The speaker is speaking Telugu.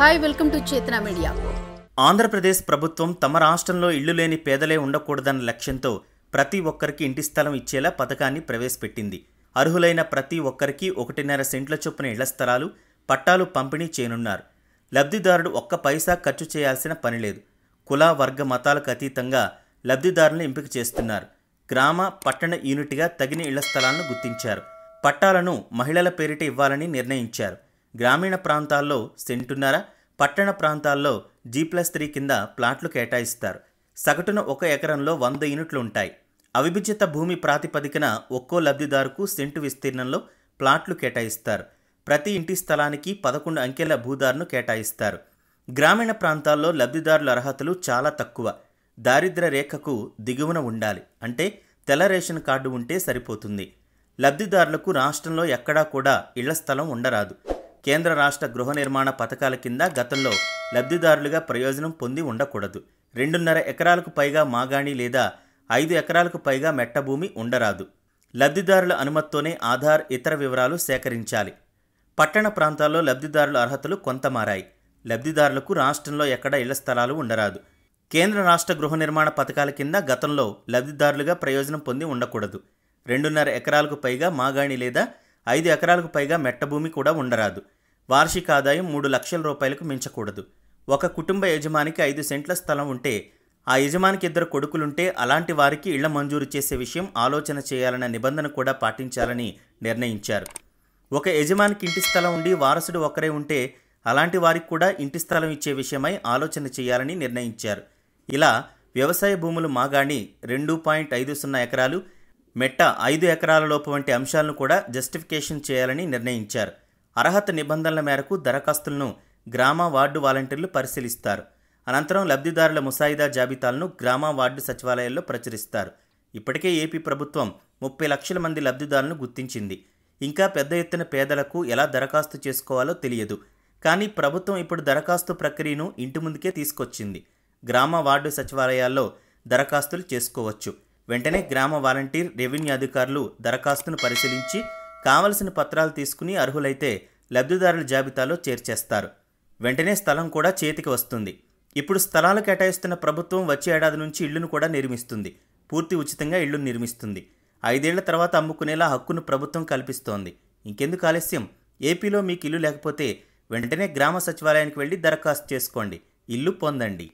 hi welcome to Chetana media Andhra Pradesh ప్రభుత్వం తమ రాష్ట్రంలో ఇళ్లు లేని పేదలే ఉండకూడదన్న లక్ష్యంతో ప్రతి ఒక్కరికి ఇంటి స్థలం ఇచ్చేలా పథకాన్ని ప్రవేశపెట్టింది అర్హులైన ప్రతి ఒక్కరికి ఒకటిన్నర సెంట్ల చొప్పున ఇళ్ల స్థలాలు పట్టాలు పంపిణీ చేయనున్నారు లబ్ధిదారుడు ఒక్క పైసా ఖర్చు చేయాల్సిన పనిలేదు కుల వర్గ మతాలకు అతీతంగా లబ్ధిదారులను ఎంపిక చేస్తున్నారు గ్రామ పట్టణ యూనిట్గా తగిన ఇళ్ల స్థలాలను గుర్తించారు పట్టాలను మహిళల పేరిట ఇవ్వాలని నిర్ణయించారు గ్రామీణ ప్రాంతాల్లో సెంటున్నర పట్టణ ప్రాంతాల్లో జీ ప్లస్ త్రీ కింద ప్లాట్లు కేటాయిస్తారు సగటున ఒక ఎకరంలో వంద యూనిట్లు ఉంటాయి అవిభజిత భూమి ప్రాతిపదికన ఒక్కో లబ్ధిదారుకు సెంటు విస్తీర్ణంలో ప్లాట్లు కేటాయిస్తారు ప్రతి ఇంటి స్థలానికి పదకొండు అంకెల భూదారును కేటాయిస్తారు గ్రామీణ ప్రాంతాల్లో లబ్ధిదారుల అర్హతలు చాలా తక్కువ దారిద్ర రేఖకు దిగువన ఉండాలి అంటే తెల్ల రేషన్ కార్డు ఉంటే సరిపోతుంది లబ్ధిదారులకు రాష్ట్రంలో ఎక్కడా కూడా ఇళ్ల స్థలం ఉండరాదు కేంద్ర రాష్ట్ర గృహ నిర్మాణ పథకాల కింద గతంలో లబ్ధిదారులుగా ప్రయోజనం పొంది ఉండకూడదు రెండున్నర ఎకరాలకు పైగా మాగాణి లేదా ఐదు ఎకరాలకు పైగా మెట్టభూమి ఉండరాదు లబ్ధిదారుల అనుమతితోనే ఆధార్ ఇతర వివరాలు సేకరించాలి పట్టణ ప్రాంతాల్లో లబ్ధిదారుల అర్హతలు కొంత మారాయి లబ్ధిదారులకు రాష్ట్రంలో ఎక్కడ ఇళ్ల స్థలాలు ఉండరాదు కేంద్ర రాష్ట్ర గృహ నిర్మాణ పథకాల కింద గతంలో లబ్ధిదారులుగా ప్రయోజనం పొంది ఉండకూడదు రెండున్నర ఎకరాలకు పైగా మాగాణి లేదా ఐదు ఎకరాలకు పైగా మెట్టభూమి కూడా ఉండరాదు వార్షిక ఆదాయం మూడు లక్షల రూపాయలకు మించకూడదు ఒక కుటుంబ యజమానికి ఐదు సెంట్ల స్థలం ఉంటే ఆ యజమానికి ఇద్దరు కొడుకులుంటే అలాంటి వారికి ఇళ్ల మంజూరు చేసే విషయం ఆలోచన చేయాలన్న నిబంధన కూడా పాటించాలని నిర్ణయించారు ఒక యజమానికి ఇంటి స్థలం ఉండి వారసుడు ఒకరే ఉంటే అలాంటి వారికి కూడా ఇంటి స్థలం ఇచ్చే విషయమై ఆలోచన చేయాలని నిర్ణయించారు ఇలా వ్యవసాయ భూములు మాగాణి రెండు పాయింట్ ఐదు సున్నా ఎకరాలు మెట్ట ఐదు ఎకరాల లోపు వంటి అంశాలను కూడా జస్టిఫికేషన్ చేయాలని నిర్ణయించారు అర్హత నిబంధనల మేరకు దరఖాస్తులను గ్రామ వార్డు వాలంటీర్లు పరిశీలిస్తారు అనంతరం లబ్ధిదారుల ముసాయిదా జాబితాలను గ్రామ వార్డు సచివాలయాల్లో ప్రచురిస్తారు ఇప్పటికే ఏపీ ప్రభుత్వం ముప్పై లక్షల మంది లబ్ధిదారులను గుర్తించింది ఇంకా పెద్ద ఎత్తున పేదలకు ఎలా దరఖాస్తు చేసుకోవాలో తెలియదు కానీ ప్రభుత్వం ఇప్పుడు దరఖాస్తు ప్రక్రియను ఇంటి ముందుకే తీసుకొచ్చింది గ్రామ వార్డు సచివాలయాల్లో దరఖాస్తులు చేసుకోవచ్చు వెంటనే గ్రామ వాలంటీర్ రెవెన్యూ అధికారులు దరఖాస్తును పరిశీలించి కావలసిన పత్రాలు తీసుకుని అర్హులైతే లబ్ధిదారుల జాబితాలో చేర్చేస్తారు వెంటనే స్థలం కూడా చేతికి వస్తుంది ఇప్పుడు స్థలాలు కేటాయిస్తున్న ప్రభుత్వం వచ్చే ఏడాది నుంచి ఇళ్లును కూడా నిర్మిస్తుంది పూర్తి ఉచితంగా ఇళ్లను నిర్మిస్తుంది ఐదేళ్ల తర్వాత అమ్ముకునేలా హక్కును ప్రభుత్వం కల్పిస్తోంది ఇంకెందుకు ఆలస్యం ఏపీలో మీకు ఇల్లు లేకపోతే వెంటనే గ్రామ సచివాలయానికి వెళ్ళి దరఖాస్తు చేసుకోండి ఇల్లు పొందండి